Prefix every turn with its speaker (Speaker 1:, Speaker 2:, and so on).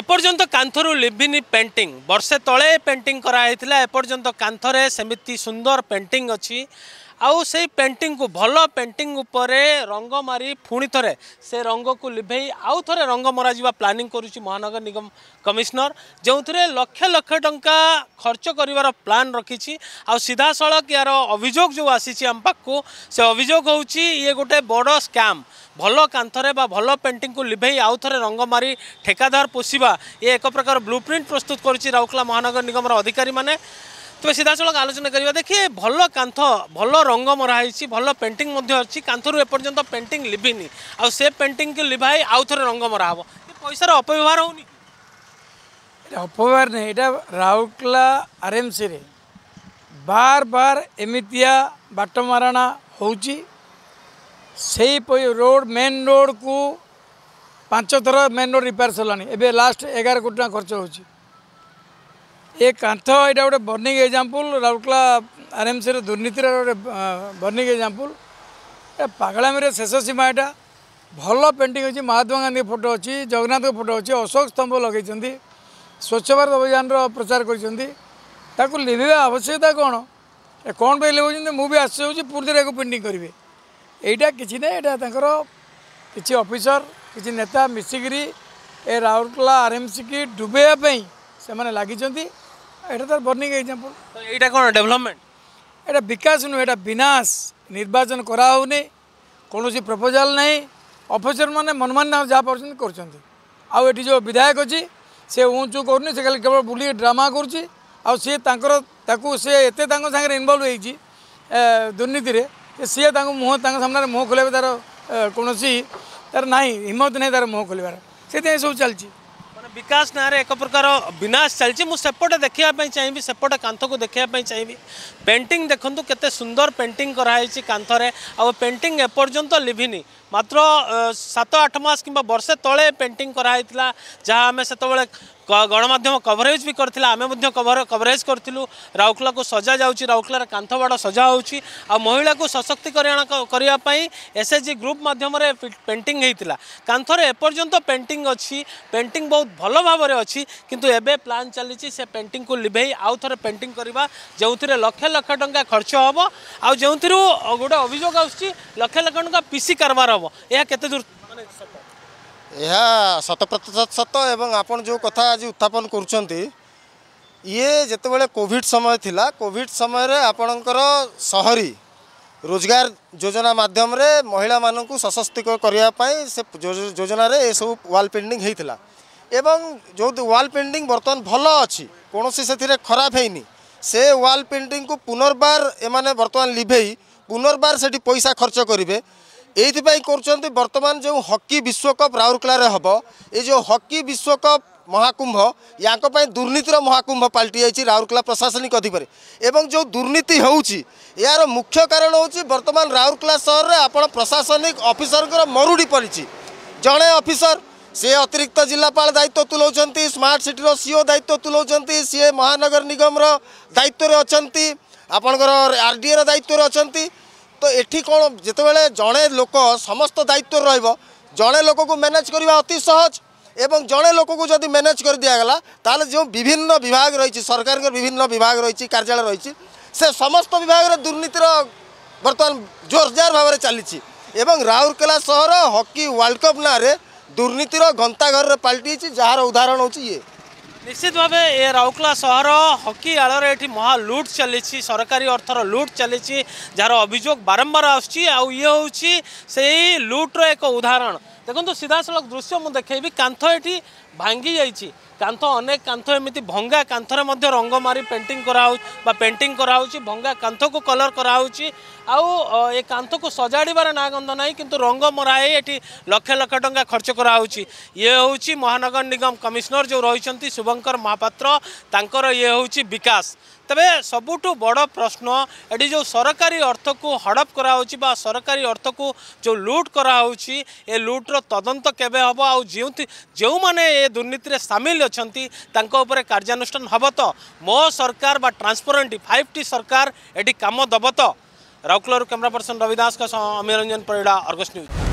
Speaker 1: এপর্যন্ত কান্থর লিভিনি পেটিং বর্ষে তলে পেটিং করা হয়েছিল এপর্যন্ত কাঁথরে সেমিতি সুন্দর পেটিং অ आउ से पेंटिंग को भल पेंटिंग रंग मारी पुणी थे से रंग को लिभे आउ थ रंग मरवा प्लानिंग करुच्छे महानगर निगम कमिश्नर जो थे लक्ष लक्ष टा खर्च कर प्लां रखी आ सीधा सड़क यार अभोग जो आसी आम पाक से अभोग हूँ गोटे बड़ स्कैम भल कांथर भल पे को लिभे आउ थ रंग मारी ठेकादार पोषा ये एक प्रकार ब्लू प्रिंट प्रस्तुत कर राउरकला महानगर निगम अधिकारी मैंने তবে সিধাসলখ আলোচনা করা দেখি ভাল কাঁথ ভাল রঙ মরা হয়েছি ভাল পেটিং অছি কাঁথর এপর্যন্ত পেটিং লিভিনি সে পেটিং কি লিভাই আউথরে রঙ মরা হব পয়সার অপব্যবহার হোনি
Speaker 2: এটা অপব্যবহার নেই এটা রাউরকেলা আরএমসি বার বার এমিতিয়া বাট মারণা হচ্ছে সেই রোড মেন রোড কু পাঁচ থর মেন রোড রিপেয়ার সরলানি এবার লাস্ট এগারো কোটি টাকা খরচ হচ্ছে ଏ କାନ୍ଥ ଏଇଟା ଗୋଟେ ବର୍ଣ୍ଣିଂ ଏକ୍ଜାମ୍ପଲ୍ ରାଉରକେଲା ଆର୍ଏମ୍ସିର ଦୁର୍ନୀତିର ଗୋଟେ ବର୍ଣ୍ଣିଂ ଏକ୍ଜାମ୍ପଲ୍ ଏ ପାଗଳାମିର ଶେଷ ସୀମା ଏଇଟା ଭଲ ପେଣ୍ଟିଂ ଅଛି ମହାତ୍ମା ଗାନ୍ଧୀ ଫଟୋ ଅଛି ଜଗନ୍ନାଥଙ୍କ ଫଟୋ ଅଛି ଅଶୋକ ସ୍ତମ୍ଭ ଲଗାଇଛନ୍ତି ସ୍ୱଚ୍ଛ ଭାରତ ଅଭିଯାନର ପ୍ରଚାର କରିଛନ୍ତି ତାକୁ ଲିଭିବା ଆବଶ୍ୟକତା କ'ଣ ଏ କ'ଣ ପାଇଁ ଲେଖୁଛନ୍ତି ମୁଁ ବି ଆଶ୍ଚର୍ଯ୍ୟ ହେଉଛି ପୁରୀରେ ଏହାକୁ ପେଣ୍ଟିଂ କରିବେ ଏଇଟା କିଛି ନାହିଁ ଏଇଟା ତାଙ୍କର କିଛି ଅଫିସର କିଛି ନେତା ମିଶିକିରି ଏ ରାଉରକେଲା ଆର୍ଏମ୍ସିକି ଡୁବେଇବା ପାଇଁ ସେମାନେ ଲାଗିଛନ୍ତି এটা তার বর্নিং এক্সাম্পল এইটা কোণ ডেভেলপমেন্ট এটা বিকাশ নুহেঁ এটা বিনাশ নির্বাচন করা হওনি কৌশি প্রপোজাল না অফিসর মানে মনমান্য যা পারছেন করছেন আউ এটি যে বিধায়ক অছি সে উঁচু করুনি সে খালি কেবল বুলি ড্রামা করছি আউ সি তাঁর তাকে সে এত তাঁর সাথে ইনভলভ হয়েছি দুর্নীতিরে সি তা মুহ তা সামনে মুহ খোলাইবে তার কোণী তার না হিম্মত নাই তার মুহ খোলাইবার সেই সব চালছে
Speaker 1: विकास ना एक प्रकार विनाश चलती मुझसेपटे देखापी चाहिए सेपटे कांथ को देखापी चाहिए पेंट देखूँ के सुंदर पेटिंग कराई कांथर आ पेंटिंग एपर्तंत लिभनि मात्र सत आठ मस कि बर्षे तले पेंटिंग कराई जहाँ आम से ଗଣମାଧ୍ୟମ କଭରେଜ ବି କରିଥିଲା ଆମେ ମଧ୍ୟ କଭର କଭରେଜ କରିଥିଲୁ ରାଉରକେଲାକୁ ସଜା ଯାଉଛି ରାଉରକେଲାରେ କାନ୍ଥ ବାଡ଼ ସଜା ହେଉଛି ଆଉ ମହିଳାକୁ ସଶକ୍ତିକରଣ କରିବା ପାଇଁ ଏସ୍ ଏଚ୍ ଜି ଗ୍ରୁପ୍ ମାଧ୍ୟମରେ ପେଣ୍ଟିଂ ହେଇଥିଲା କାନ୍ଥରେ ଏପର୍ଯ୍ୟନ୍ତ ପେଣ୍ଟିଂ ଅଛି ପେଣ୍ଟିଂ ବହୁତ ଭଲ ଭାବରେ ଅଛି କିନ୍ତୁ ଏବେ ପ୍ଲାନ୍ ଚାଲିଛି ସେ ପେଣ୍ଟିଂକୁ ଲିଭେଇ ଆଉ ଥରେ ପେଣ୍ଟିଂ କରିବା ଯେଉଁଥିରେ ଲକ୍ଷ ଲକ୍ଷ ଟଙ୍କା ଖର୍ଚ୍ଚ ହେବ ଆଉ ଯେଉଁଥିରୁ ଗୋଟେ ଅଭିଯୋଗ ଆସୁଛି ଲକ୍ଷ ଲକ୍ଷ ଟଙ୍କା ପିସି କାରବାର ହେବ ଏହା କେତେ ଦୂର
Speaker 3: ଏହା ସତ ପ୍ରତିଶତ ସତ ଏବଂ ଆପଣ ଯେଉଁ କଥା ଆଜି ଉତ୍ଥାପନ କରୁଛନ୍ତି ଇଏ ଯେତେବେଳେ କୋଭିଡ଼ ସମୟ ଥିଲା କୋଭିଡ଼ ସମୟରେ ଆପଣଙ୍କର ସହରୀ ରୋଜଗାର ଯୋଜନା ମାଧ୍ୟମରେ ମହିଳାମାନଙ୍କୁ ସଶସ୍ତିକ କରିବା ପାଇଁ ସେ ଯୋଜନାରେ ଏସବୁ ୱାଲ୍ ପେଣ୍ଡିଂ ହେଇଥିଲା ଏବଂ ଯେଉଁ ୱାଲ୍ ପେଣ୍ଡିଂ ବର୍ତ୍ତମାନ ଭଲ ଅଛି କୌଣସି ସେଥିରେ ଖରାପ ହେଇନି ସେ ୱାଲ୍ ପେଣ୍ଡିଂକୁ ପୁନର୍ବାର ଏମାନେ ବର୍ତ୍ତମାନ ଲିଭେଇ ପୁନର୍ବାର ସେଠି ପଇସା ଖର୍ଚ୍ଚ କରିବେ এইপাই করছেন বর্তমান যে হকি বিশ্বকপ রাউরকেলার হব এই যে হকি বিশ্বকপ মহাকুম্ভ ইয়া দুর্নীতির মহাকুম্ভ পাল্টি যাই রাউরকেলা প্রশাসনিক অধিকারী এবং যে দুর্নীতি হচ্ছে এর মুখ্য কারণ হচ্ছে বর্তমান রাউরকেলা সহরের আপনার প্রশাসনিক অফিসরঙ্কর মরুড়ি পড়ছে জনে অফিসর সি অতিরিক্ত জেলাপাল দায়িত্ব তুলাউন স্মার্ট সিটির সিও দায়িত্ব তুলাউন সি মহানগর নিগমর দায়িত্বরে অনেক আপনার আরডিএর দায়িত্বরে অনেক ତ ଏଠି କ'ଣ ଯେତେବେଳେ ଜଣେ ଲୋକ ସମସ୍ତ ଦାୟିତ୍ୱରେ ରହିବ ଜଣେ ଲୋକକୁ ମ୍ୟାନେଜ୍ କରିବା ଅତି ସହଜ ଏବଂ ଜଣେ ଲୋକକୁ ଯଦି ମ୍ୟାନେଜ୍ କରି ଦିଆଗଲା ତାହେଲେ ଯେଉଁ ବିଭିନ୍ନ ବିଭାଗ ରହିଛି ସରକାରଙ୍କ ବିଭିନ୍ନ ବିଭାଗ ରହିଛି କାର୍ଯ୍ୟାଳୟ ରହିଛି ସେ ସମସ୍ତ ବିଭାଗରେ ଦୁର୍ନୀତିର ବର୍ତ୍ତମାନ ଜୋରଜାର ଭାବରେ ଚାଲିଛି ଏବଂ ରାଉରକେଲା ସହର ହକି ୱାର୍ଲଡ଼କପ୍ ନାଁରେ ଦୁର୍ନୀତିର ଘଣ୍ଟାଘରରେ ପାଲଟିଛି ଯାହାର ଉଦାହରଣ ହେଉଛି ଇଏ
Speaker 1: নিশ্চিত ভাবে এ রাউরকেলা সহর হকি আড়রে এটি মহা লুট চালিছি সরকারি অর্থর লুট চালিছি যার অভিযোগ বারম্বার আসুচি আউ ইয়ে হচ্ছে সেই লুটর এক উদাহরণ দেখুন সিধাসলখ দৃশ্য মু দেখেবি কান্থ এটি ভাঙ্গি যাইছি କାନ୍ଥ ଅନେକ କାନ୍ଥ ଏମିତି ଭଙ୍ଗା କାନ୍ଥରେ ମଧ୍ୟ ରଙ୍ଗ ମାରି ପେଣ୍ଟିଂ କରାହେଉ ବା ପେଣ୍ଟିଂ କରାହେଉଛି ଭଙ୍ଗା କାନ୍ଥକୁ କଲର୍ କରାହେଉଛି ଆଉ ଏ କାନ୍ଥକୁ ସଜାଡ଼ିବାର ନାଁ ଗନ୍ଧ ନାହିଁ କିନ୍ତୁ ରଙ୍ଗ ମରା ହେଇ ଏଠି ଲକ୍ଷ ଲକ୍ଷ ଟଙ୍କା ଖର୍ଚ୍ଚ କରାହେଉଛି ଇଏ ହେଉଛି ମହାନଗର ନିଗମ କମିଶନର ଯେଉଁ ରହିଛନ୍ତି ଶୁଭଙ୍କର ମହାପାତ୍ର ତାଙ୍କର ଇଏ ହେଉଛି ବିକାଶ ତେବେ ସବୁଠୁ ବଡ଼ ପ୍ରଶ୍ନ ଏଠି ଯେଉଁ ସରକାରୀ ଅର୍ଥକୁ ହଡ଼ପ କରାହେଉଛି ବା ସରକାରୀ ଅର୍ଥକୁ ଯେଉଁ ଲୁଟ୍ କରାହେଉଛି ଏ ଲୁଟ୍ର ତଦନ୍ତ କେବେ ହେବ ଆଉ ଯେଉଁ ଯେଉଁମାନେ ଏ ଦୁର୍ନୀତିରେ ସାମିଲ ଅଛନ୍ତି ତାଙ୍କ ଉପରେ କାର୍ଯ୍ୟାନୁଷ୍ଠାନ ହେବ ତ ମୋ ସରକାର ବା ଟ୍ରାନ୍ସପରେଣ୍ଟ ଫାଇଭ୍ ଟି ସରକାର ଏଠି କାମ ଦେବ ତ ରାଉରକେଲାରୁ କ୍ୟାମେରା ପର୍ସନ୍ ରବି ଦାସଙ୍କ ସହ ଅମିରଞ୍ଜନ ପରିଡ଼ା ଅର୍ଗସ୍ ନ୍ୟୁଜ୍